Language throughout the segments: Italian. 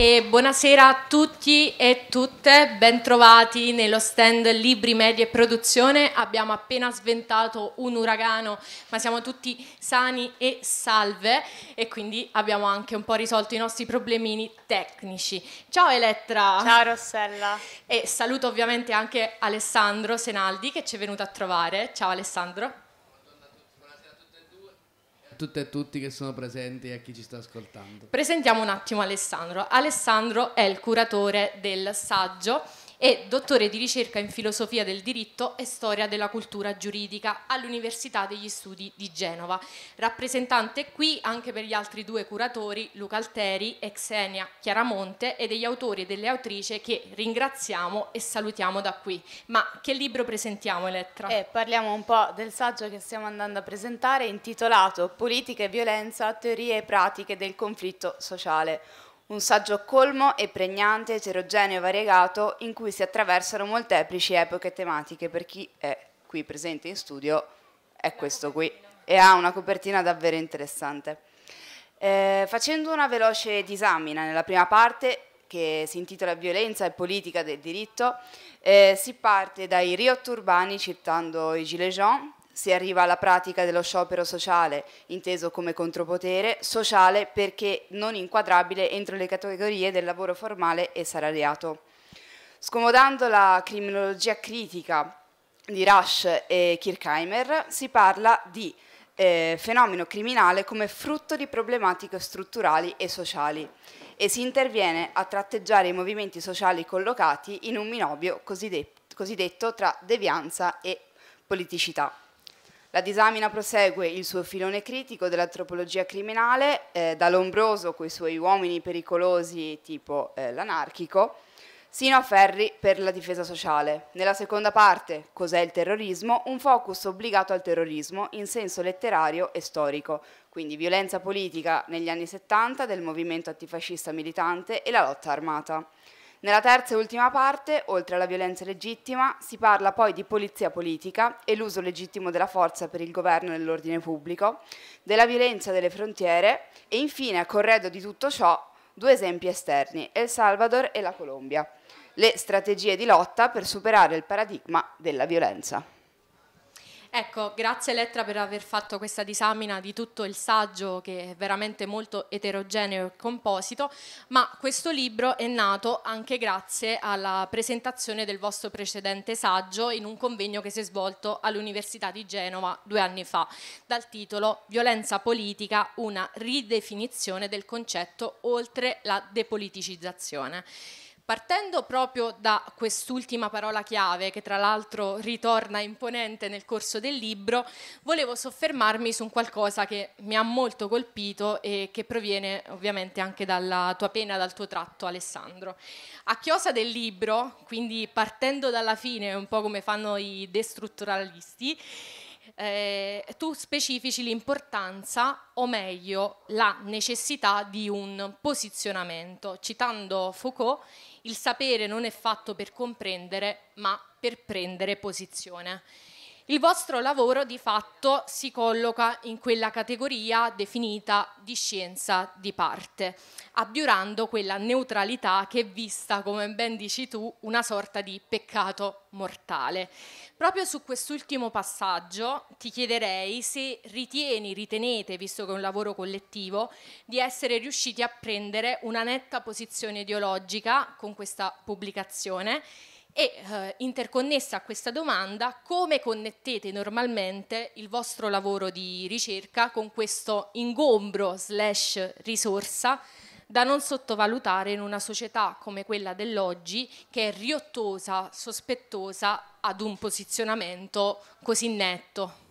E buonasera a tutti e tutte, bentrovati nello stand Libri, Media e Produzione. Abbiamo appena sventato un uragano, ma siamo tutti sani e salve e quindi abbiamo anche un po' risolto i nostri problemini tecnici. Ciao Elettra! Ciao Rossella! E saluto ovviamente anche Alessandro Senaldi che ci è venuto a trovare. Ciao Alessandro! tutte e tutti che sono presenti e a chi ci sta ascoltando. Presentiamo un attimo Alessandro. Alessandro è il curatore del saggio e dottore di ricerca in filosofia del diritto e storia della cultura giuridica all'Università degli Studi di Genova. Rappresentante qui anche per gli altri due curatori, Luca Alteri e Xenia Chiaramonte, e degli autori e delle autrici che ringraziamo e salutiamo da qui. Ma che libro presentiamo, Elettra? Eh, parliamo un po' del saggio che stiamo andando a presentare intitolato Politica e violenza, teorie e pratiche del conflitto sociale un saggio colmo e pregnante, eterogeneo e variegato, in cui si attraversano molteplici epoche tematiche. Per chi è qui presente in studio, è questo qui, e ha una copertina davvero interessante. Eh, facendo una veloce disamina nella prima parte, che si intitola Violenza e politica del diritto, eh, si parte dai riot urbani citando i Gilets jaunes, si arriva alla pratica dello sciopero sociale, inteso come contropotere, sociale perché non inquadrabile entro le categorie del lavoro formale e salariato. Scomodando la criminologia critica di Rush e Kirchheimer, si parla di eh, fenomeno criminale come frutto di problematiche strutturali e sociali e si interviene a tratteggiare i movimenti sociali collocati in un minobio cosiddetto tra devianza e politicità. La disamina prosegue il suo filone critico dell'antropologia criminale, eh, da Lombroso coi suoi uomini pericolosi tipo eh, l'anarchico, sino a Ferri per la difesa sociale. Nella seconda parte, Cos'è il terrorismo? Un focus obbligato al terrorismo in senso letterario e storico, quindi violenza politica negli anni 70 del movimento antifascista militante e la lotta armata. Nella terza e ultima parte, oltre alla violenza legittima, si parla poi di polizia politica e l'uso legittimo della forza per il governo e l'ordine pubblico, della violenza delle frontiere e infine, a corredo di tutto ciò, due esempi esterni, El Salvador e la Colombia, le strategie di lotta per superare il paradigma della violenza. Ecco, grazie Lettra per aver fatto questa disamina di tutto il saggio che è veramente molto eterogeneo e composito, ma questo libro è nato anche grazie alla presentazione del vostro precedente saggio in un convegno che si è svolto all'Università di Genova due anni fa, dal titolo Violenza politica, una ridefinizione del concetto oltre la depoliticizzazione. Partendo proprio da quest'ultima parola chiave, che tra l'altro ritorna imponente nel corso del libro, volevo soffermarmi su qualcosa che mi ha molto colpito e che proviene ovviamente anche dalla tua pena, dal tuo tratto, Alessandro. A chiosa del libro, quindi partendo dalla fine, un po' come fanno i destrutturalisti, eh, tu specifici l'importanza o meglio la necessità di un posizionamento, citando Foucault, il sapere non è fatto per comprendere ma per prendere posizione. Il vostro lavoro di fatto si colloca in quella categoria definita di scienza di parte, abbiurando quella neutralità che è vista, come ben dici tu, una sorta di peccato mortale. Proprio su quest'ultimo passaggio ti chiederei se ritieni, ritenete, visto che è un lavoro collettivo, di essere riusciti a prendere una netta posizione ideologica con questa pubblicazione e eh, interconnessa a questa domanda come connettete normalmente il vostro lavoro di ricerca con questo ingombro slash risorsa da non sottovalutare in una società come quella dell'oggi che è riottosa, sospettosa ad un posizionamento così netto.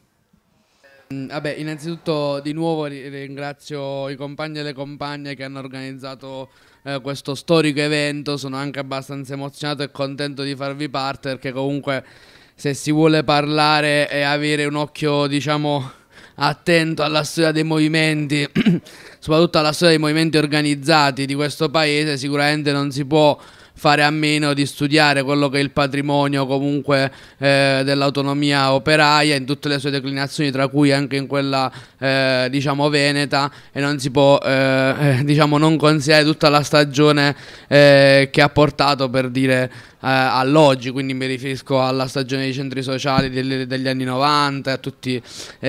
Mm, vabbè, innanzitutto di nuovo ringrazio i compagni e le compagne che hanno organizzato eh, questo storico evento, sono anche abbastanza emozionato e contento di farvi parte perché comunque se si vuole parlare e avere un occhio diciamo attento alla storia dei movimenti, soprattutto alla storia dei movimenti organizzati di questo paese, sicuramente non si può fare a meno di studiare quello che è il patrimonio comunque eh, dell'autonomia operaia in tutte le sue declinazioni, tra cui anche in quella eh, diciamo veneta e non si può eh, eh diciamo non considerare tutta la stagione eh, che ha portato per dire eh, all'oggi, quindi mi riferisco alla stagione dei centri sociali degli, degli anni 90 a tutti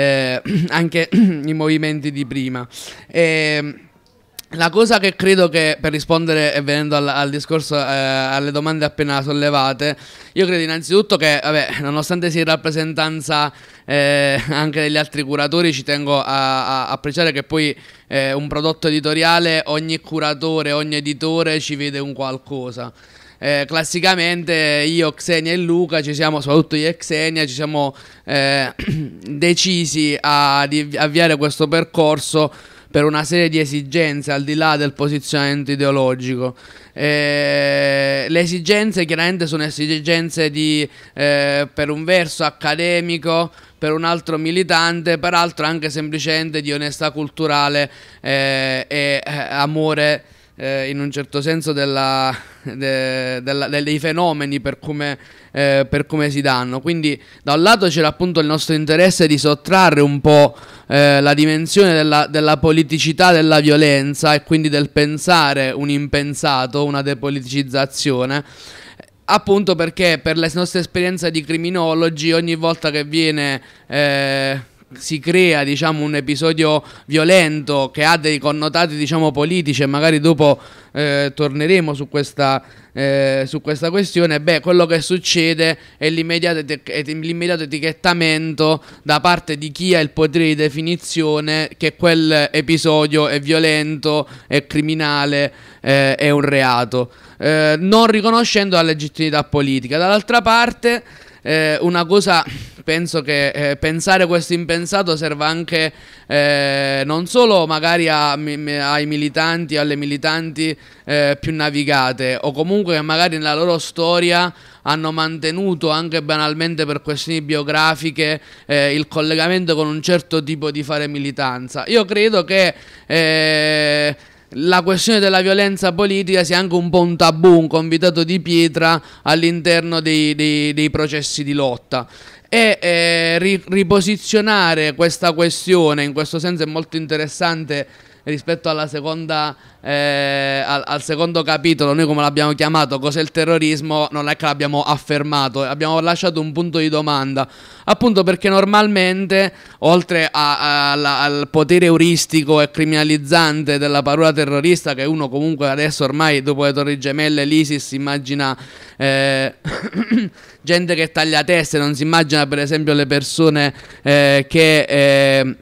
anche i movimenti di prima. E, ehm, la cosa che credo che, per rispondere e venendo al, al discorso, eh, alle domande appena sollevate, io credo innanzitutto che, vabbè, nonostante sia in rappresentanza eh, anche degli altri curatori, ci tengo a, a, a che poi eh, un prodotto editoriale, ogni curatore, ogni editore ci vede un qualcosa. Eh, classicamente io, Xenia e Luca, ci siamo, soprattutto io e Xenia, ci siamo eh, decisi a, di avviare questo percorso per una serie di esigenze al di là del posizionamento ideologico. Eh, le esigenze chiaramente sono esigenze di, eh, per un verso accademico, per un altro militante, peraltro anche semplicemente di onestà culturale eh, e eh, amore eh, in un certo senso della de, de, de, dei fenomeni per come, eh, per come, si danno. Quindi da un lato c'era appunto il nostro interesse di sottrarre un po' eh, la dimensione della, della, politicità della violenza e quindi del pensare un impensato, una depoliticizzazione. Appunto perché per la nostra esperienza di criminologi ogni volta che viene... Eh, si crea diciamo, un episodio violento che ha dei connotati diciamo, politici e magari dopo eh, torneremo su questa, eh, su questa, questione, beh, quello che succede è l'immediato, l'immediato, etichettamento da parte di chi ha il potere di definizione che quell'episodio è violento, è criminale, eh, è un reato, eh, non riconoscendo la legittimità politica. Dall'altra parte eh, una cosa penso che eh, pensare questo impensato serva anche eh, non solo magari a, ai militanti, o alle militanti eh, più navigate o comunque che magari nella loro storia hanno mantenuto anche banalmente per questioni biografiche eh, il collegamento con un certo tipo di fare militanza. Io credo che eh, la questione della violenza politica sia anche un po' un tabù, un convitato di pietra all'interno dei, dei, dei processi di lotta e eh, riposizionare questa questione in questo senso è molto interessante rispetto alla seconda, eh, al, al, secondo capitolo, noi come l'abbiamo chiamato, cos'è il terrorismo, non è che l'abbiamo affermato, abbiamo lasciato un punto di domanda, appunto perché normalmente, oltre a, a, al, al potere euristico e criminalizzante della parola terrorista, che uno comunque adesso ormai dopo le torri gemelle, l'ISIS si immagina... Eh, gente che taglia teste, non si immagina per esempio le persone eh, che eh,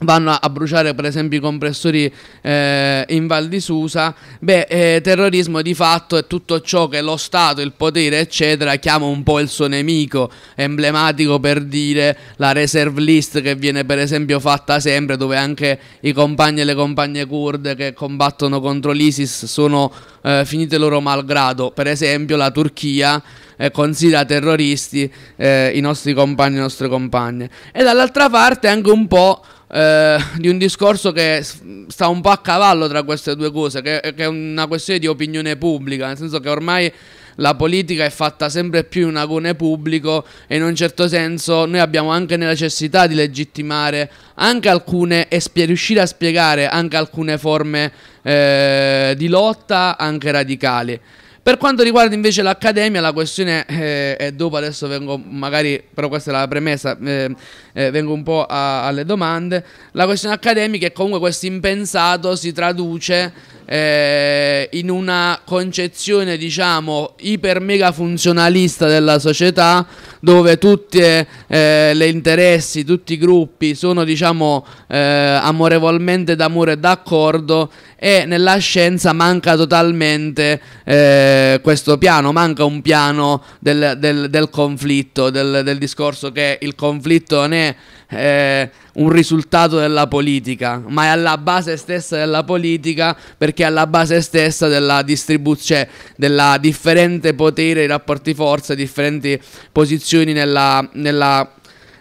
vanno a bruciare per esempio i compressori eh, in Val di Susa, beh, eh, terrorismo di fatto è tutto ciò che lo Stato, il potere, eccetera, chiama un po' il suo nemico, emblematico per dire la reserve list che viene per esempio fatta sempre, dove anche i compagni e le compagne kurde che combattono contro l'ISIS sono eh, finite loro malgrado, per esempio la Turchia eh, considera terroristi eh, i nostri compagni e le nostre compagne, e dall'altra parte anche un po' eh, di un discorso che sta un po' a cavallo tra queste due cose, che, che è una questione di opinione pubblica, nel senso che ormai la politica è fatta sempre più in un agone pubblico e in un certo senso noi abbiamo anche necessità di legittimare anche alcune e riuscire a spiegare anche alcune forme eh, di lotta anche radicali. Per quanto riguarda invece l'Accademia, la questione eh, è dopo, adesso vengo magari, però questa è la premessa, eh, eh, vengo un po' a, alle domande. La questione accademica è comunque questo impensato si traduce eh, in una concezione diciamo iper mega funzionalista della società dove tutti eh, gli eh, interessi, tutti i gruppi sono diciamo eh, amorevolmente d'amore e d'accordo e nella scienza manca totalmente eh, questo piano, manca un piano del, del, del conflitto, del, del discorso che il conflitto non è eh, un risultato della politica, ma è alla base stessa della politica perché è alla base stessa della distribuzione, cioè della differente potere, i rapporti forza, differenti posizioni nella, nella,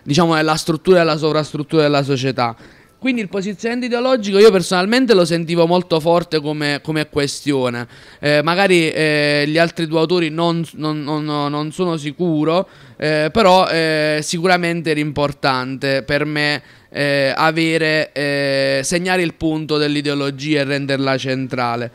diciamo, nella struttura e nella sovrastruttura della società. Quindi il posizionamento ideologico io personalmente lo sentivo molto forte come, come questione. Eh, magari eh, gli altri due autori non, non, non, non sono sicuro, eh, però eh, sicuramente era importante per me eh, avere, eh, segnare il punto dell'ideologia e renderla centrale.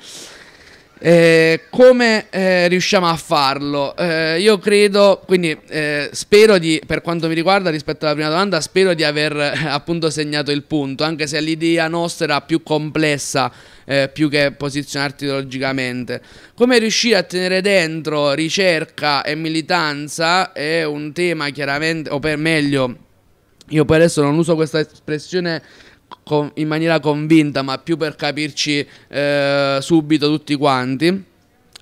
Eh, come eh, riusciamo a farlo? Eh, io credo, quindi eh, spero di, per quanto mi riguarda rispetto alla prima domanda, spero di aver eh, appunto segnato il punto, anche se l'idea nostra era più complessa eh, più che posizionarti ideologicamente. Come riuscire a tenere dentro ricerca e militanza è un tema chiaramente, o per meglio, io poi adesso non uso questa espressione con, in maniera convinta, ma più per capirci eh, subito tutti quanti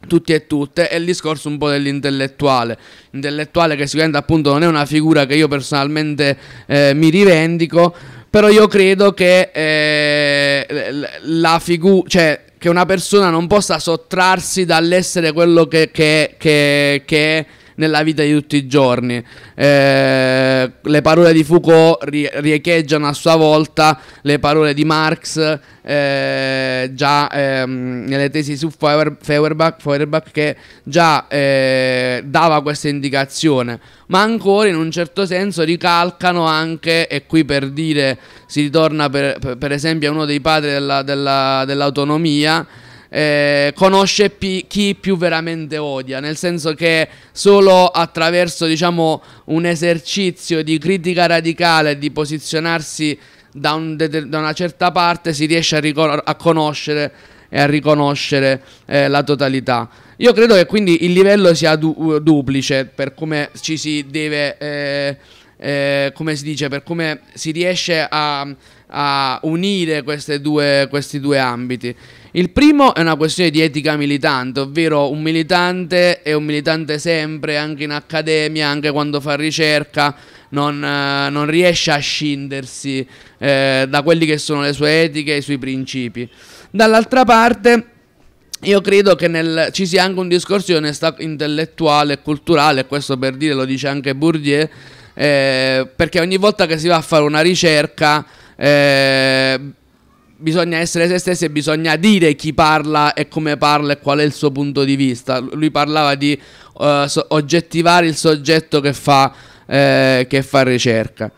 tutti e tutte è il discorso un po' dell'intellettuale intellettuale che sicuramente appunto non è una figura che io personalmente eh, mi rivendico però io credo che eh, la figura cioè che una persona non possa sottrarsi dall'essere quello che, che, che, che è nella vita di tutti i giorni. Eh, le parole di Foucault ri- riecheggiano a sua volta le parole di Marx eh, già ehm, nelle tesi su Feuer- Feuerbach, Feuerbach, che già eh, dava questa indicazione, ma ancora in un certo senso ricalcano anche, e qui per dire si ritorna per, per esempio a uno dei padri della, della, dell'autonomia, eh, conosce pi- chi più veramente odia, nel senso che solo attraverso diciamo, un esercizio di critica radicale, di posizionarsi da, un de- da una certa parte, si riesce a, ricon- a conoscere e a riconoscere eh, la totalità. Io credo che quindi il livello sia du- duplice per come ci si deve, eh, eh, come si dice, per come si riesce a, a unire due, questi due ambiti. Il primo è una questione di etica militante, ovvero un militante è un militante sempre, anche in accademia, anche quando fa ricerca, non, eh, non riesce a scindersi eh, da quelli che sono le sue etiche e i suoi principi. Dall'altra parte... Io credo che nel, ci sia anche un discorso di onestà intellettuale e culturale, questo per dire lo dice anche Bourdieu, eh, perché ogni volta che si va a fare una ricerca eh, bisogna essere se stessi e bisogna dire chi parla e come parla e qual è il suo punto di vista. Lui parlava di uh, so- oggettivare il soggetto che fa, eh, che fa ricerca.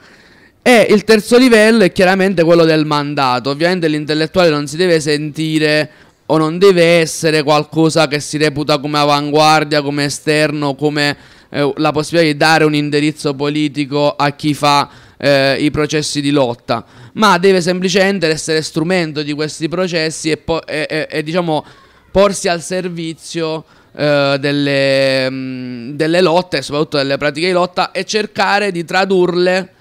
E il terzo livello è chiaramente quello del mandato. Ovviamente l'intellettuale non si deve sentire o non deve essere qualcosa che si reputa come avanguardia, come esterno, come eh, la possibilità di dare un indirizzo politico a chi fa eh, i processi di lotta, ma deve semplicemente essere strumento di questi processi e, po- e, e, e diciamo, porsi al servizio eh, delle, mh, mm, delle lotte, soprattutto delle pratiche di lotta, e cercare di tradurle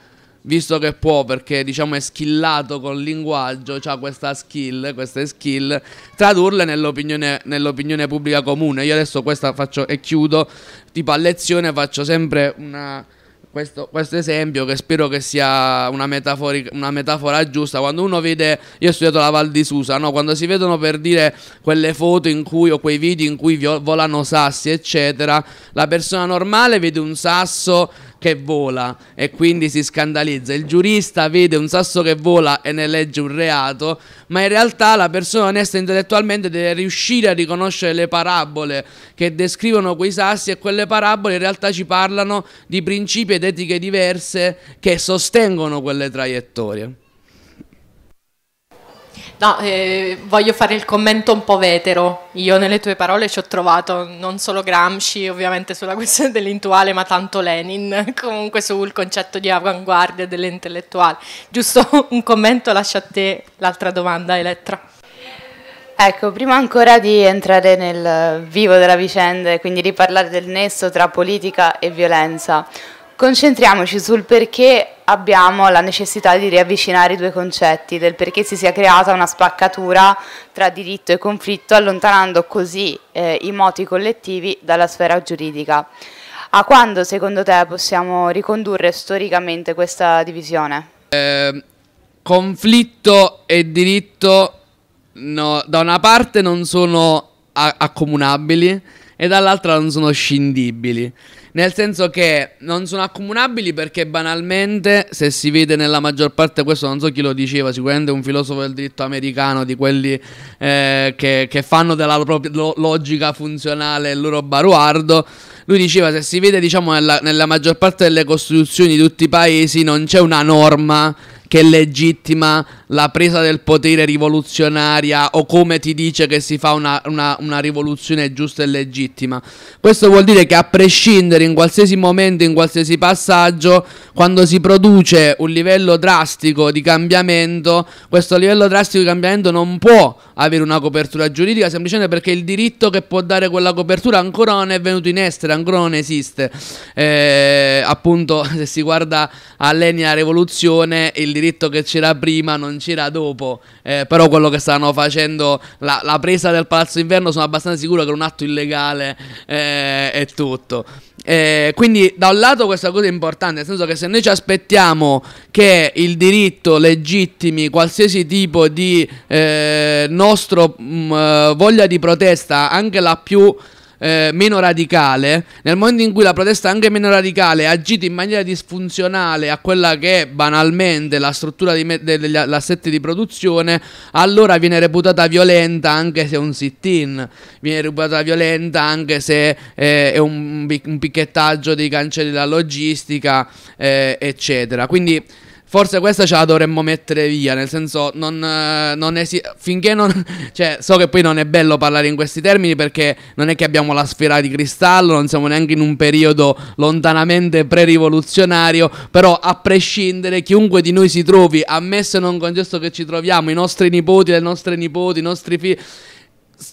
visto che può perché diciamo è skillato col linguaggio, ha questa skill, queste skill, tradurle nell'opinione, nell'opinione, pubblica comune. Io adesso questa faccio e chiudo, tipo a lezione faccio sempre una questo, questo, esempio che spero che sia una, una, metafora giusta, quando uno vede, io ho studiato la Val di Susa, no? quando si vedono per dire quelle foto in cui, o quei video in cui volano sassi, eccetera, la persona normale vede un sasso che vola e quindi si scandalizza. Il giurista vede un sasso che vola e ne legge un reato, ma in realtà la persona onesta intellettualmente deve riuscire a riconoscere le parabole che descrivono quei sassi e quelle parabole in realtà ci parlano di principi ed etiche diverse che sostengono quelle traiettorie. No, eh, voglio fare il commento un po' vetero. Io nelle tue parole ci ho trovato non solo Gramsci, ovviamente sulla questione dell'intuale, ma tanto Lenin, comunque sul concetto di avanguardia dell'intellettuale. Giusto un commento, lascia a te l'altra domanda, Elettra. Ecco, prima ancora di entrare nel vivo della vicenda e quindi riparlare del nesso tra politica e violenza, concentriamoci sul perché abbiamo la necessità di riavvicinare i due concetti, del perché si sia creata una spaccatura tra diritto e conflitto, allontanando così eh, i moti collettivi dalla sfera giuridica. A quando secondo te possiamo ricondurre storicamente questa divisione? Eh, conflitto e diritto no, da una parte non sono accomunabili e dall'altra non sono scindibili. Nel senso che non sono accomunabili perché banalmente, se si vede nella maggior parte, questo non so chi lo diceva, sicuramente un filosofo del diritto americano, di quelli eh, che, che, fanno della propria logica funzionale il loro baruardo, lui diceva se si vede diciamo nella, nella maggior parte delle costituzioni di tutti i paesi non c'è una norma che legittima la presa del potere rivoluzionaria o come ti dice che si fa una, una, una, rivoluzione giusta e legittima. Questo vuol dire che a prescindere in qualsiasi momento, in qualsiasi passaggio, quando si produce un livello drastico di cambiamento, questo livello drastico di cambiamento non può avere una copertura giuridica semplicemente perché il diritto che può dare quella copertura ancora non è venuto in essere, ancora non esiste. Eh, appunto, se si guarda alleni la rivoluzione, il diritto che c'era prima non c'era dopo, eh, però quello che stanno facendo, la, la presa del Palazzo Inverno, sono abbastanza sicuro che è un atto illegale eh, e tutto. Eh, quindi da un lato questa cosa è importante, nel senso che se noi ci aspettiamo che il diritto legittimi qualsiasi tipo di eh, nostro mh, mm, eh, voglia di protesta, anche la più eh, meno radicale, nel momento in cui la protesta anche meno radicale agita in maniera disfunzionale a quella che è banalmente la struttura di me- degli assetti di produzione, allora viene reputata violenta anche se è un sit-in, viene reputata violenta anche se eh, è un, un picchettaggio dei cancelli della logistica, eh, eccetera. Quindi Forse questa ce la dovremmo mettere via, nel senso, non, eh, non esiste. Finché non. Cioè, so che poi non è bello parlare in questi termini perché non è che abbiamo la sfera di cristallo, non siamo neanche in un periodo lontanamente pre-rivoluzionario. Però, a prescindere, chiunque di noi si trovi, ammesso e non concesso che ci troviamo, i nostri nipoti, le nostre nipoti, i nostri figli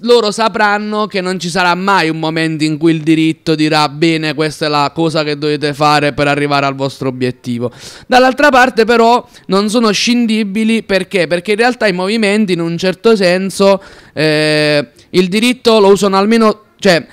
loro sapranno che non ci sarà mai un momento in cui il diritto dirà bene questa è la cosa che dovete fare per arrivare al vostro obiettivo. Dall'altra parte però non sono scindibili perché? Perché in realtà i movimenti in un certo senso eh, il diritto lo usano almeno, cioè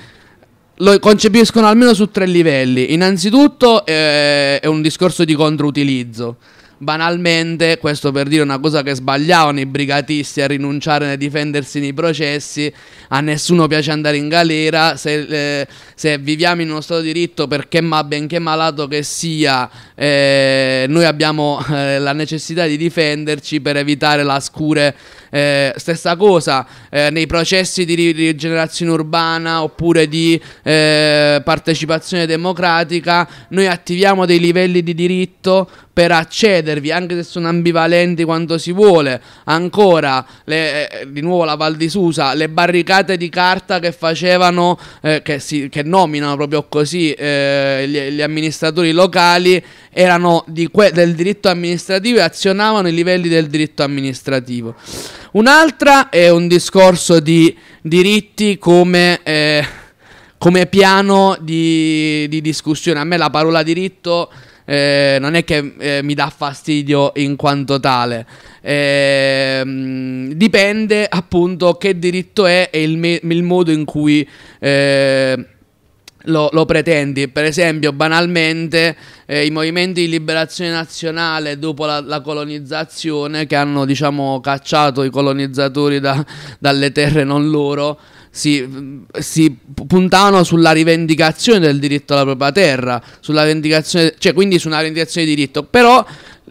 lo concepiscono almeno su tre livelli. Innanzitutto eh, è un discorso di controutilizzo banalmente, questo per dire una cosa che sbagliavano i brigatisti a rinunciare a difendersi nei processi, a nessuno piace andare in galera, se, eh, se viviamo in uno Stato di diritto perché ma, benché malato che sia, eh, noi abbiamo eh, la necessità di difenderci per evitare la scure. Eh, stessa cosa eh, nei processi di rigenerazione urbana oppure di eh, partecipazione democratica, noi attiviamo dei livelli di diritto per accedervi, anche se sono ambivalenti quanto si vuole. Ancora, le, eh, di nuovo la Val di Susa, le barricate di carta che facevano, eh, che, si, che, nominano proprio così eh, gli, gli, amministratori locali, erano del diritto amministrativo e azionavano i livelli del diritto amministrativo. Un'altra è un discorso di diritti come eh, come piano di, di, discussione. A me la parola diritto eh, non è che eh, mi dà fastidio in quanto tale. Eh, dipende appunto che diritto è e il, me- il modo in cui eh, lo, lo, pretendi. Per esempio, banalmente, eh, i movimenti di liberazione nazionale dopo la, la colonizzazione, che hanno diciamo, cacciato i colonizzatori da, dalle terre non loro si, si, puntavano sulla rivendicazione del diritto alla propria terra, sulla vendicazione, cioè quindi su una rivendicazione di diritto, però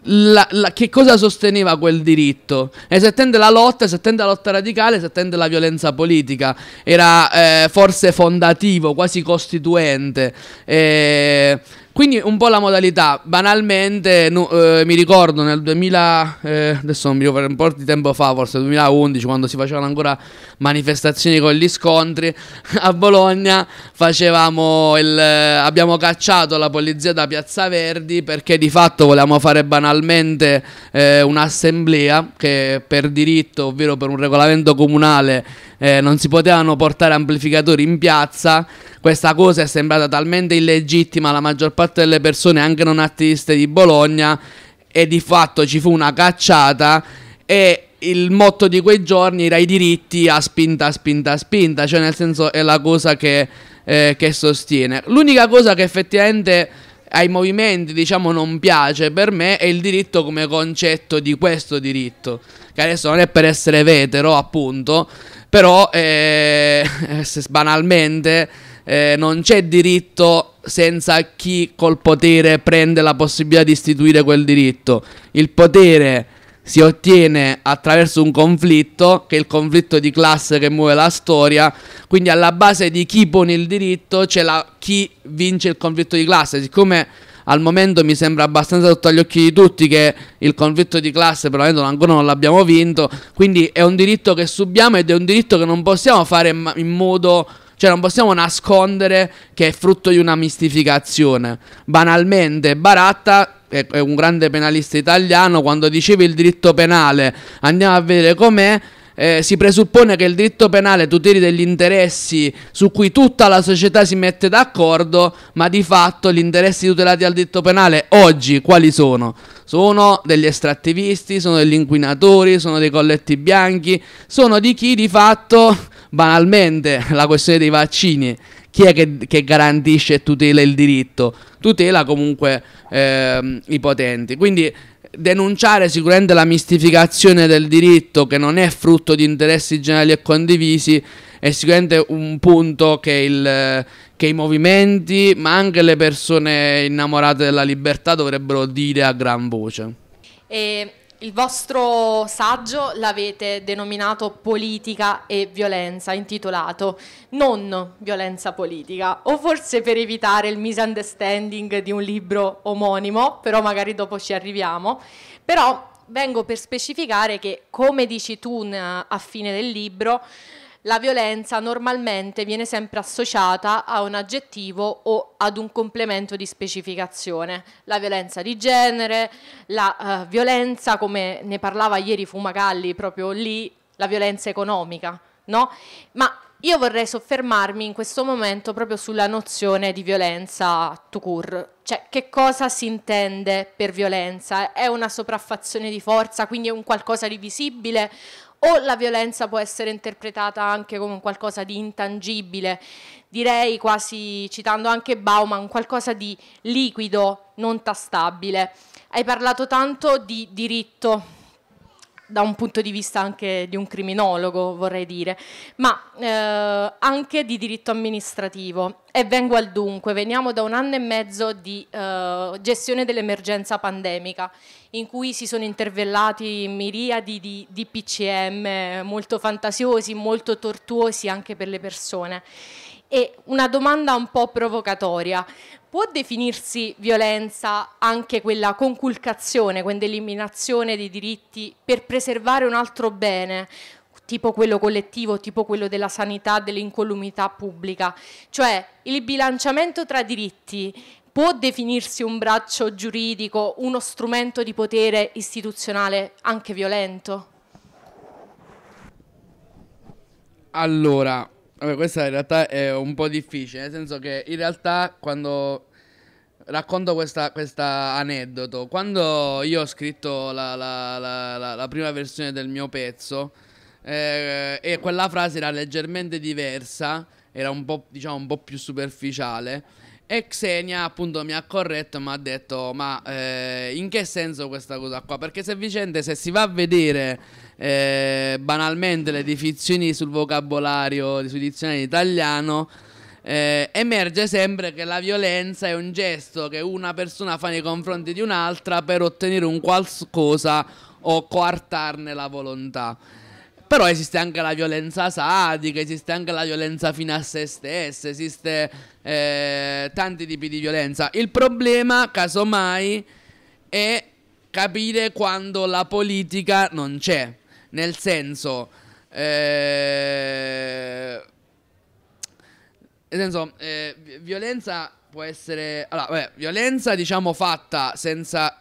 la, la, che cosa sosteneva quel diritto? E eh, se attende la lotta, se attende la lotta radicale, se attende la violenza politica, era eh, forse fondativo, quasi costituente. Eh, quindi un po' la modalità, banalmente no, eh, mi ricordo nel 2000, eh, adesso non mi ricordo, un po' di tempo fa, forse 2011, quando si facevano ancora manifestazioni con gli scontri, a Bologna facevamo il, eh, abbiamo cacciato la polizia da Piazza Verdi perché di fatto volevamo fare banalmente eh, un'assemblea che per diritto, ovvero per un regolamento comunale, eh, non si potevano portare amplificatori in piazza questa cosa è sembrata talmente illegittima alla maggior parte delle persone, anche non attiviste di Bologna, e di fatto ci fu una cacciata e il motto di quei giorni era i diritti a spinta, spinta, spinta, cioè nel senso è la cosa che, eh, che sostiene. L'unica cosa che effettivamente ai movimenti diciamo non piace per me è il diritto come concetto di questo diritto, che adesso non è per essere vetero appunto, però eh, banalmente eh, non c'è diritto senza chi col potere prende la possibilità di istituire quel diritto. Il potere si ottiene attraverso un conflitto, che è il conflitto di classe che muove la storia, quindi alla base di chi pone il diritto c'è la, chi vince il conflitto di classe, siccome al momento mi sembra abbastanza sotto agli occhi di tutti che il conflitto di classe per ancora non l'abbiamo vinto, quindi è un diritto che subiamo ed è un diritto che non possiamo fare in modo cioè non possiamo nascondere che è frutto di una mistificazione. Banalmente, Baratta è un grande penalista italiano, quando diceva il diritto penale, andiamo a vedere com'è, eh, si presuppone che il diritto penale tuteli degli interessi su cui tutta la società si mette d'accordo, ma di fatto gli interessi tutelati al diritto penale oggi quali sono? Sono degli estrattivisti, sono degli inquinatori, sono dei colletti bianchi, sono di chi di fatto banalmente la questione dei vaccini. Chi è che, che garantisce e tutela il diritto? Tutela comunque ehm, i potenti. Quindi denunciare sicuramente la mistificazione del diritto che non è frutto di interessi generali e condivisi è sicuramente un punto che, il, che, i movimenti, ma anche le persone innamorate della libertà dovrebbero dire a gran voce. E il vostro saggio l'avete denominato Politica e violenza, intitolato Non violenza politica, o forse per evitare il misunderstanding di un libro omonimo, però magari dopo ci arriviamo. Però vengo per specificare che, come dici tu a fine del libro, la violenza normalmente viene sempre associata a un aggettivo o ad un complemento di specificazione. La violenza di genere, la uh, violenza, come ne parlava ieri Fumagalli proprio lì, la violenza economica, no? Ma io vorrei soffermarmi in questo momento proprio sulla nozione di violenza to court, cioè che cosa si intende per violenza? È una sopraffazione di forza, quindi è un qualcosa di visibile o la violenza può essere interpretata anche come qualcosa di intangibile, direi quasi citando anche Bauman, qualcosa di liquido, non tastabile. Hai parlato tanto di diritto da un punto di vista anche di un criminologo, vorrei dire, ma eh, anche di diritto amministrativo. E vengo al dunque, veniamo da un anno e mezzo di eh, gestione dell'emergenza pandemica, in cui si sono intervellati miriadi di, di PCM molto fantasiosi, molto tortuosi anche per le persone. E una domanda un po' provocatoria, può definirsi violenza anche quella conculcazione, quell'eliminazione dei diritti per preservare un altro bene, tipo quello collettivo, tipo quello della sanità, dell'incolumità pubblica? Cioè il bilanciamento tra diritti può definirsi un braccio giuridico, uno strumento di potere istituzionale anche violento? Allora, Vabbè, questa in realtà è un po' difficile, nel senso che in realtà quando racconto questa, questa aneddoto, quando io ho scritto la, la, la, la prima versione del mio pezzo eh, e quella frase era leggermente diversa, era un po', diciamo, un po' più superficiale e Xenia appunto mi ha corretto e mi ha detto ma eh, in che senso questa cosa qua? Perché se Vicente se si va a vedere eh, banalmente le definizioni sul vocabolario, sul dizionario italiano, eh, emerge sempre che la violenza è un gesto che una persona fa nei confronti di un'altra per ottenere un qualcosa o coartarne la volontà. Però esiste anche la violenza sadica, esiste anche la violenza fino a se stessa, esiste eh, tanti tipi di violenza. Il problema, casomai, è capire quando la politica non c'è. Nel senso... Eh, nel senso, eh, violenza può essere... Allora, vabbè, violenza diciamo fatta senza...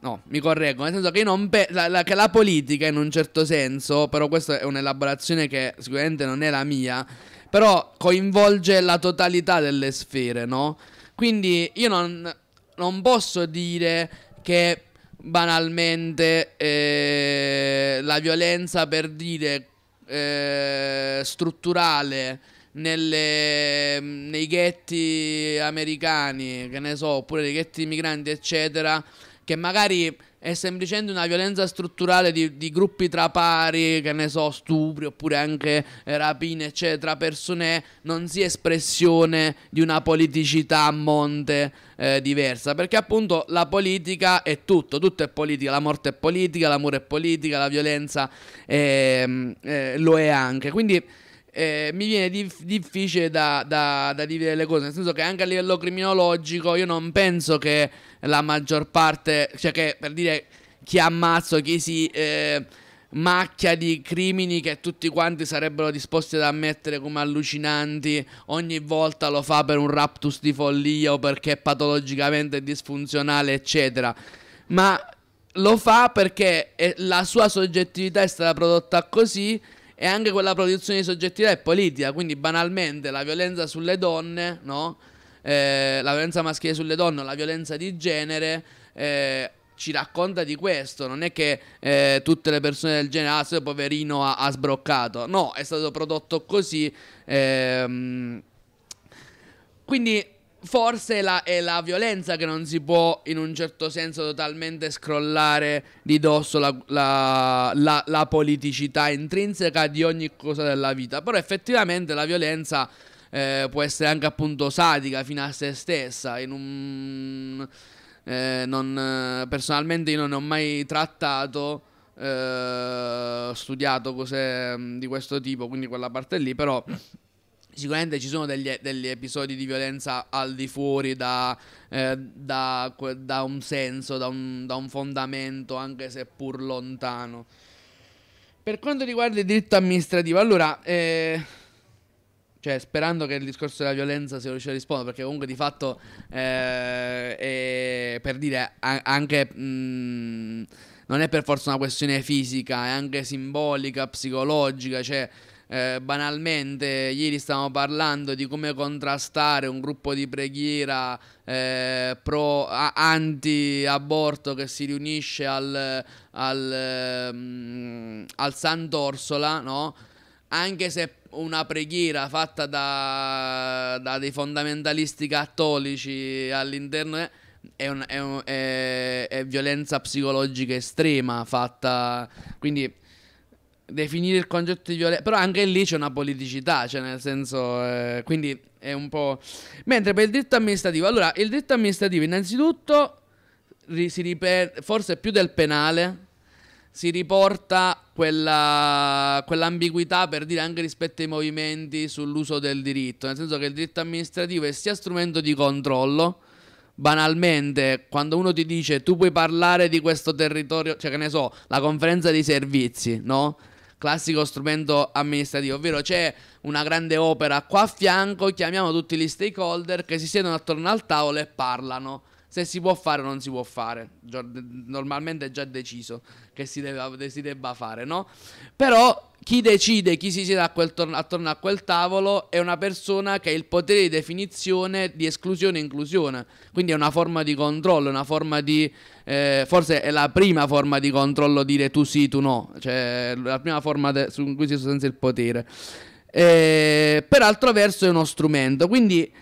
No, mi correggo, nel senso che, pe- la, la, che la politica in un certo senso, però questa è un'elaborazione che sicuramente non è la mia, però coinvolge la totalità delle sfere, no? Quindi io non, non posso dire che banalmente eh, la violenza per dire eh, strutturale nelle, nei ghetti americani, che ne so, oppure nei ghetti migranti, eccetera, che magari è semplicemente una violenza strutturale di, di, gruppi tra pari, che ne so, stupri oppure anche eh, rapine, eccetera, persone, non sia espressione di una politicità a monte eh, diversa, perché appunto la politica è tutto, tutto è politica, la morte è politica, l'amore è politica, la violenza è, eh, lo è anche, quindi... Eh, mi viene dif- difficile da, da, da dividere le cose, nel senso che anche a livello criminologico io non penso che la maggior parte, cioè che per dire chi ammazzo, chi si eh, macchia di crimini che tutti quanti sarebbero disposti ad ammettere come allucinanti, ogni volta lo fa per un raptus di follia o perché è patologicamente disfunzionale, eccetera. Ma lo fa perché la sua soggettività è stata prodotta così e anche quella produzione di soggettività è politica, quindi banalmente la violenza sulle donne, no? eh, la violenza maschile sulle donne, o la violenza di genere, eh, ci racconta di questo. Non è che eh, tutte le persone del genere, ah, se poverino ha, ha, sbroccato. No, è stato prodotto così. Ehm. quindi forse è la, è la violenza che non si può in un certo senso totalmente scrollare di dosso la, la, la, la politicità intrinseca di ogni cosa della vita. Però effettivamente la violenza eh, può essere anche appunto sadica fino a se stessa. Un, eh, non, personalmente io non ho mai trattato, eh, studiato cose mm, di questo tipo, quindi quella parte lì, però... Sicuramente ci sono degli, degli, episodi di violenza al di fuori da, eh, da, da un senso, da un, da un, fondamento, anche se pur lontano. Per quanto riguarda il diritto amministrativo, allora, eh, cioè, sperando che il discorso della violenza si riuscisse a rispondere, perché comunque di fatto, eh, è, per dire, anche... Mh, mhmm, non è per forza una questione fisica, è anche simbolica, psicologica, cioè eh, banalmente ieri stavamo parlando di come contrastare un gruppo di preghiera eh, pro, a, anti aborto che si riunisce al, al, um, al Sant'Orsola, no? anche se una preghiera fatta da, da dei fondamentalisti cattolici all'interno è, un, è, un, è, è violenza psicologica estrema fatta quindi definire il concetto di violenza. Però anche lì c'è una politicità, cioè nel senso. Eh, quindi è un po'. Mentre per il diritto amministrativo, allora il diritto amministrativo, innanzitutto, si ripete, forse più del penale si riporta quella, quell'ambiguità per dire anche rispetto ai movimenti sull'uso del diritto, nel senso che il diritto amministrativo è sia strumento di controllo, banalmente quando uno ti dice tu puoi parlare di questo territorio, cioè che ne so, la conferenza dei servizi, no? Classico strumento amministrativo, ovvero c'è una grande opera qua a fianco, chiamiamo tutti gli stakeholder che si siedono attorno al tavolo e parlano se si può fare o non si può fare. Normalmente è già deciso che si, deve, si debba fare, no? Però chi decide, chi si siede a torno, attorno a quel tavolo è una persona che ha il potere di definizione di esclusione e inclusione. Quindi è una forma di controllo, una forma di... Eh, forse è la prima forma di controllo dire tu sì, tu no. Cioè la prima forma de- su cui si sostanzia il potere. Eh, per altro verso è uno strumento. Quindi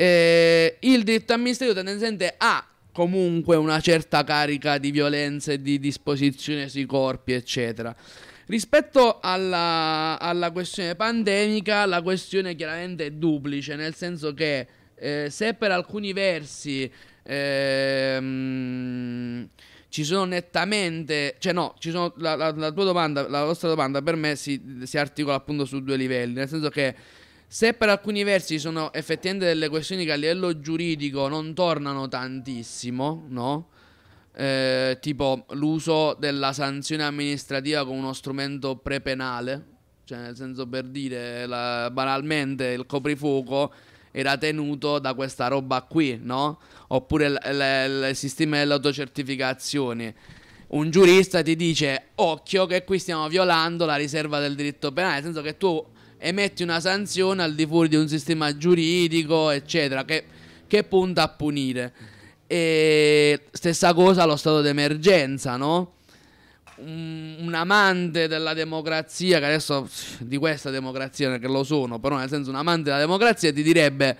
eh, il diritto amministrativo tendenziente ha comunque una certa carica di violenza e di disposizione sui corpi, eccetera. Rispetto alla, alla questione pandemica, la questione chiaramente è duplice, nel senso che eh, se per alcuni versi ehm, ci sono nettamente, cioè no, la, la, la, tua domanda, la vostra domanda per me si, si articola appunto su due livelli, nel senso che se per alcuni versi sono effettivamente delle questioni che a livello giuridico non tornano tantissimo, no? Eh, tipo l'uso della sanzione amministrativa come uno strumento prepenale, cioè nel senso per dire la, banalmente il coprifuoco era tenuto da questa roba qui, no? Oppure l- l- il sistema delle autocertificazioni. Un giurista ti dice occhio che qui stiamo violando la riserva del diritto penale, nel senso che tu emetti una sanzione al di fuori di un sistema giuridico, eccetera, che, che punta a punire. E stessa cosa lo stato d'emergenza, no? Un, amante della democrazia, che adesso di questa democrazia perché lo sono, però nel senso un amante della democrazia ti direbbe,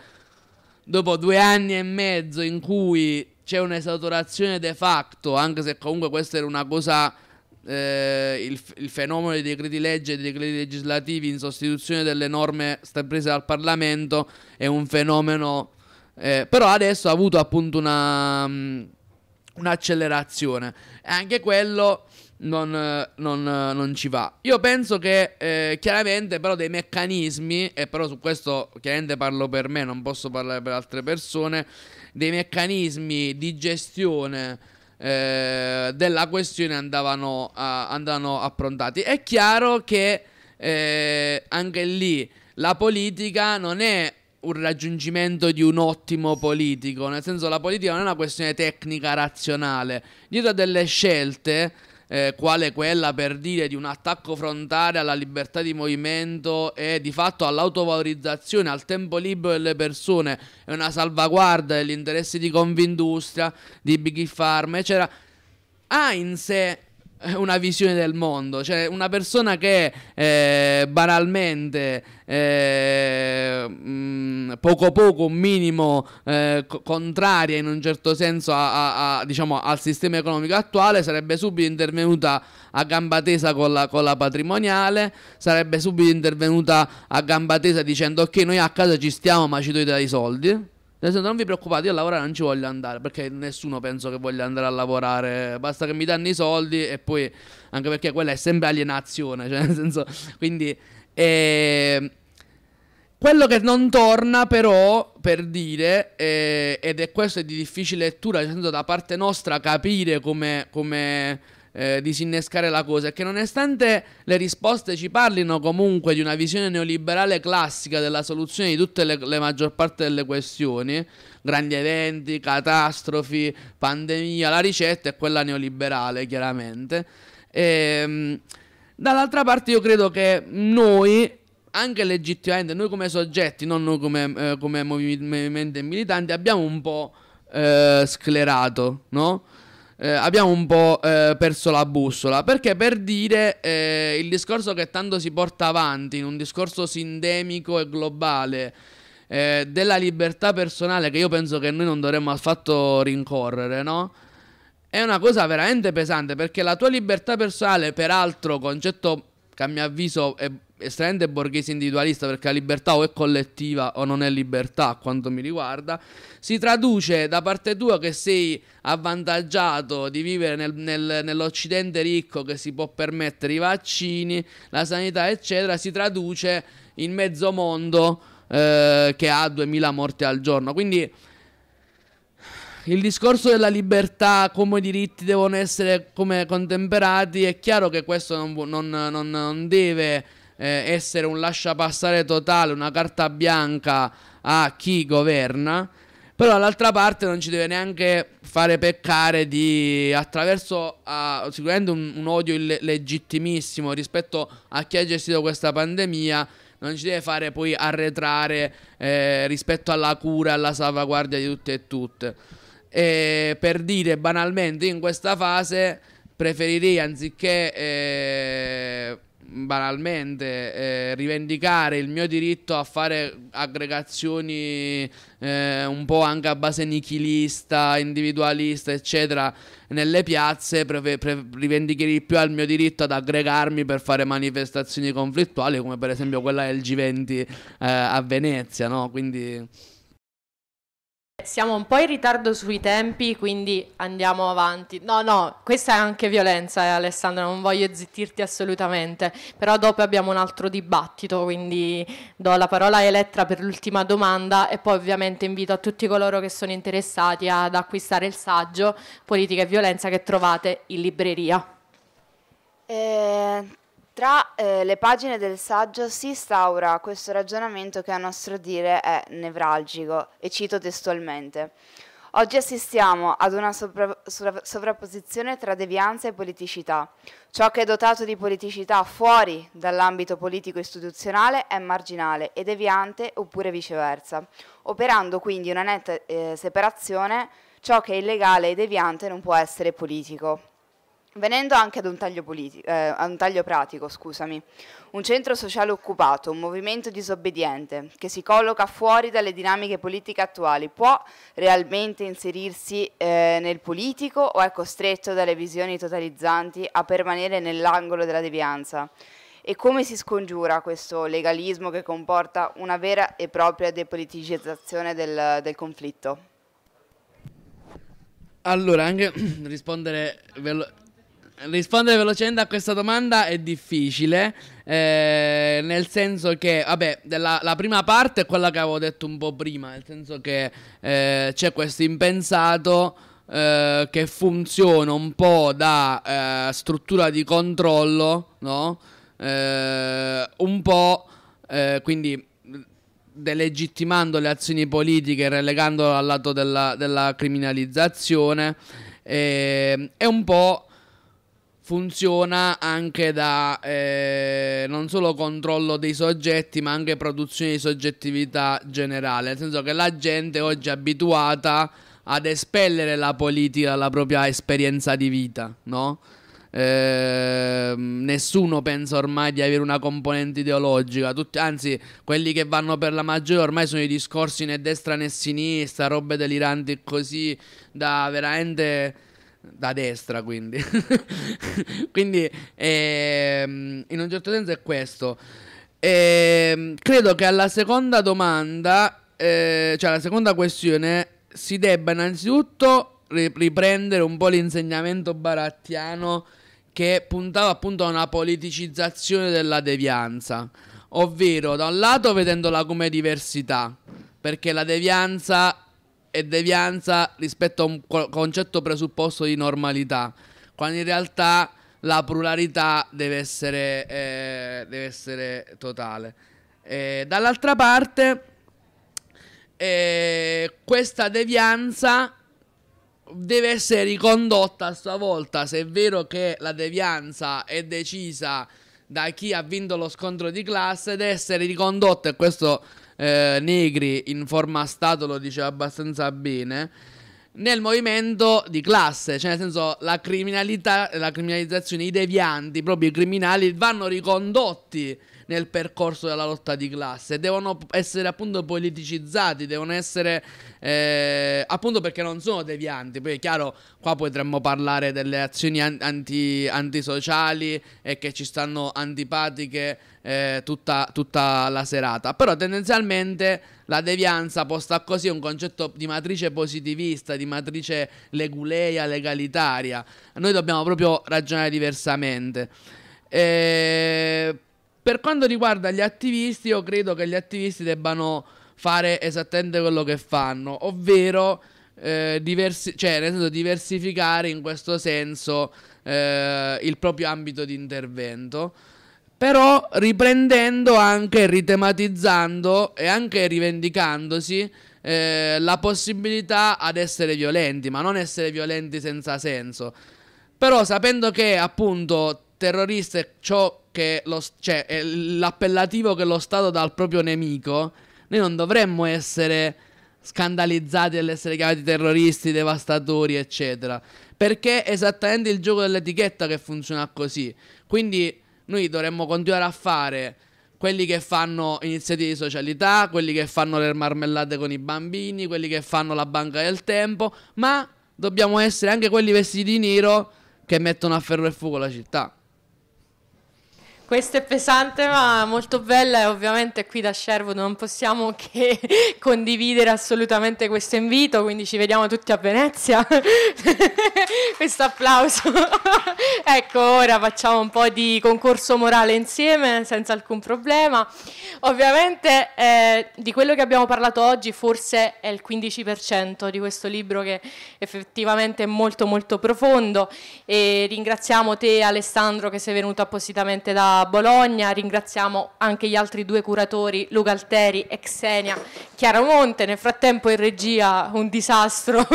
dopo due anni e mezzo in cui c'è un'esautorazione de facto, anche se comunque questa era una cosa eh, il, il, fenomeno dei decreti legge e dei decreti legislativi in sostituzione delle norme prese dal Parlamento è un fenomeno... Eh, però adesso ha avuto appunto una, um, un'accelerazione. E anche quello non, non, non, ci va. Io penso che eh, chiaramente però dei meccanismi, e però su questo chiaramente parlo per me, non posso parlare per altre persone, dei meccanismi di gestione eh, della questione andavano, a, andavano approntati. È chiaro che eh, anche lì la politica non è un raggiungimento di un ottimo politico, nel senso la politica non è una questione tecnica razionale, dietro a delle scelte eh, quale quella per dire di un attacco frontale alla libertà di movimento e di fatto all'autovalorizzazione, al tempo libero delle persone, è una salvaguardia degli interessi di Convindustria, di Big Pharma, eccetera, ha in sé una visione del mondo, cioè una persona che eh, banalmente eh, mh, mm, poco poco un minimo eh, co- contraria in un certo senso a, a, a, diciamo, al sistema economico attuale sarebbe subito intervenuta a gamba tesa con la, con la, patrimoniale, sarebbe subito intervenuta a gamba tesa dicendo ok noi a casa ci stiamo ma ci dovete i soldi nel senso, non vi preoccupate, io a lavorare non ci voglio andare perché nessuno penso che voglia andare a lavorare, basta che mi danno i soldi e poi anche perché quella è sempre alienazione, cioè nel senso, quindi eh, quello che non torna però, per dire, eh, ed è questo di difficile lettura, nel senso da parte nostra capire come, come eh, disinnescare la cosa è che nonostante le risposte ci parlino comunque di una visione neoliberale classica della soluzione di tutte le, le maggior parte delle questioni, grandi eventi, catastrofi, pandemia, la ricetta è quella neoliberale chiaramente, e, ehm, dall'altra parte io credo che noi anche legittimamente noi come soggetti, non noi come, eh, come movimenti militanti, abbiamo un po' eh, sclerato, no? eh, abbiamo un po' eh, perso la bussola. Perché per dire eh, il discorso che tanto si porta avanti in un discorso sindemico e globale eh, della libertà personale, che io penso che noi non dovremmo affatto rincorrere, no? È una cosa veramente pesante perché la tua libertà personale, peraltro, concetto che a mio avviso è estremamente borghese individualista perché la libertà o è collettiva o non è libertà a quanto mi riguarda, si traduce da parte tua che sei avvantaggiato di vivere nel, nel, nell'Occidente ricco che si può permettere i vaccini, la sanità eccetera, si traduce in mezzo mondo eh, che ha 2000 morti al giorno. Quindi il discorso della libertà, come diritti devono essere contemperati, è chiaro che questo non, non, non deve eh, essere un lasciapassare totale, una carta bianca a chi governa, però dall'altra parte non ci deve neanche fare peccare di attraverso a, sicuramente un, un odio ille- legittimissimo rispetto a chi ha gestito questa pandemia non ci deve fare poi arretrare eh, rispetto alla cura e alla salvaguardia di tutte e tutte e per dire banalmente in questa fase preferirei anziché eh, banalmente eh, rivendicare il mio diritto a fare aggregazioni eh, un po' anche a base nichilista, individualista, eccetera, nelle piazze, pre- pre- rivendicherei più al mio diritto ad aggregarmi per fare manifestazioni conflittuali, come per esempio quella del G20 eh, a Venezia, no? Quindi... Siamo un po' in ritardo sui tempi, quindi andiamo avanti. No, no, questa è anche violenza, eh, Alessandra, non voglio zittirti assolutamente, però dopo abbiamo un altro dibattito, quindi do la parola a Elettra per l'ultima domanda e poi ovviamente invito a tutti coloro che sono interessati ad acquistare il saggio Politica e violenza che trovate in libreria. Eh, eh, le pagine del saggio si instaura questo ragionamento che a nostro dire è nevralgico, e cito testualmente. Oggi assistiamo ad una sovra sovrapposizione tra devianza e politicità. Ciò che è dotato di politicità fuori dall'ambito politico-istituzionale è marginale e deviante oppure viceversa, operando quindi una netta eh, separazione ciò che è illegale e deviante non può essere politico. Venendo anche ad un taglio, politico, eh, ad un taglio pratico, scusami. un centro sociale occupato, un movimento disobbediente che si colloca fuori dalle dinamiche politiche attuali, può realmente inserirsi eh, nel politico o è costretto dalle visioni totalizzanti a permanere nell'angolo della devianza? E come si scongiura questo legalismo che comporta una vera e propria depoliticizzazione del, del conflitto? Allora, anche rispondere velo rispondere velocemente a questa domanda è difficile. Eh, nel senso che, vabbè, la, la, prima parte è quella che avevo detto un po' prima, nel senso che eh, c'è questo impensato eh, che funziona un po' da eh, struttura di controllo, no? Eh, un po' eh, quindi delegittimando le azioni politiche, relegandolo al lato della, della criminalizzazione, e un po' funziona anche da eh, non solo controllo dei soggetti ma anche produzione di soggettività generale, nel senso che la gente oggi è abituata ad espellere la politica dalla propria esperienza di vita, no? Eh, nessuno pensa ormai di avere una componente ideologica, tutti, anzi quelli che vanno per la maggiore ormai sono i discorsi né destra né sinistra, robe deliranti così da veramente da destra quindi quindi ehm, in un certo senso è questo ehm, credo che alla seconda domanda eh, cioè alla seconda questione si debba innanzitutto riprendere un po' l'insegnamento barattiano che puntava appunto a una politicizzazione della devianza ovvero da un lato vedendola come diversità perché la devianza e devianza rispetto a un concetto presupposto di normalità, quando in realtà la pluralità deve essere, eh, deve essere totale. Eh, dall'altra parte, eh, questa devianza deve essere ricondotta a sua volta, se è vero che la devianza è decisa da chi ha vinto lo scontro di classe, deve essere ricondotta, e questo eh, Negri in forma stato lo diceva abbastanza bene nel movimento di classe, cioè nel senso la criminalità, la criminalizzazione, i devianti, proprio i criminali vanno ricondotti nel percorso della lotta di classe. Devono essere appunto politicizzati, devono essere eh, appunto perché non sono devianti. Poi è chiaro, qua potremmo parlare delle azioni anti, antisociali e che ci stanno antipatiche eh, tutta, tutta la serata. Però tendenzialmente la devianza posta così è un concetto di matrice positivista, di matrice leguleia, legalitaria. Noi dobbiamo proprio ragionare diversamente. Eh, per quanto riguarda gli attivisti, io credo che gli attivisti debbano fare esattamente quello che fanno, ovvero eh, diversi- cioè, nel senso, diversificare in questo senso eh, il proprio ambito di intervento. Però riprendendo anche, ritematizzando e anche rivendicandosi eh, la possibilità ad essere violenti, ma non essere violenti senza senso. Però sapendo che appunto terrorista è ciò che lo, cioè, l'appellativo che lo Stato dà al proprio nemico, noi non dovremmo essere scandalizzati dall'essere chiamati terroristi, devastatori, eccetera. Perché è esattamente il gioco dell'etichetta che funziona così. Quindi noi dovremmo continuare a fare quelli che fanno iniziative di socialità, quelli che fanno le marmellate con i bambini, quelli che fanno la banca del tempo, ma dobbiamo essere anche quelli vestiti di nero che mettono a ferro e fuoco la città. Questo è pesante ma molto bella e ovviamente qui da Sherwood non possiamo che condividere assolutamente questo invito, quindi ci vediamo tutti a Venezia. questo applauso. ecco, ora facciamo un po' di concorso morale insieme senza alcun problema. Ovviamente eh, di quello che abbiamo parlato oggi forse è il 15% di questo libro che effettivamente è molto molto profondo e ringraziamo te Alessandro che sei venuto appositamente da Bologna, ringraziamo anche gli altri due curatori, Luca Alteri e Xenia Chiaramonte, nel frattempo in regia un disastro.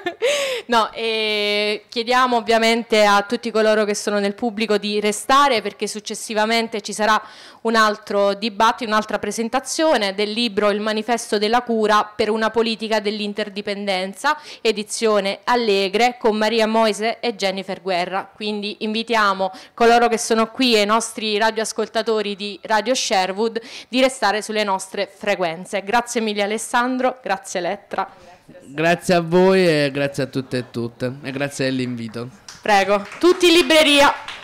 no, e chiediamo ovviamente a tutti coloro che sono nel pubblico di restare perché successivamente ci sarà un altro dibattito, un'altra presentazione del libro Il manifesto della cura per una politica dell'interdipendenza, edizione Allegre con Maria Moise e Jennifer Guerra. Quindi invitiamo coloro che sono qui e i nostri nostri radioascoltatori di Radio Sherwood di restare sulle nostre frequenze. Grazie mille Alessandro, grazie Lettra. Grazie a voi e grazie a tutte e tutte e grazie dell'invito. Prego, tutti in libreria.